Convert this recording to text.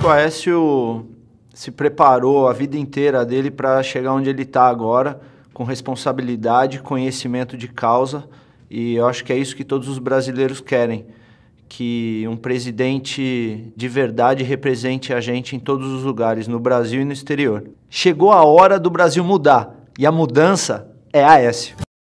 que o Aécio se preparou a vida inteira dele para chegar onde ele está agora, com responsabilidade, conhecimento de causa, e eu acho que é isso que todos os brasileiros querem, que um presidente de verdade represente a gente em todos os lugares, no Brasil e no exterior. Chegou a hora do Brasil mudar, e a mudança é Aécio.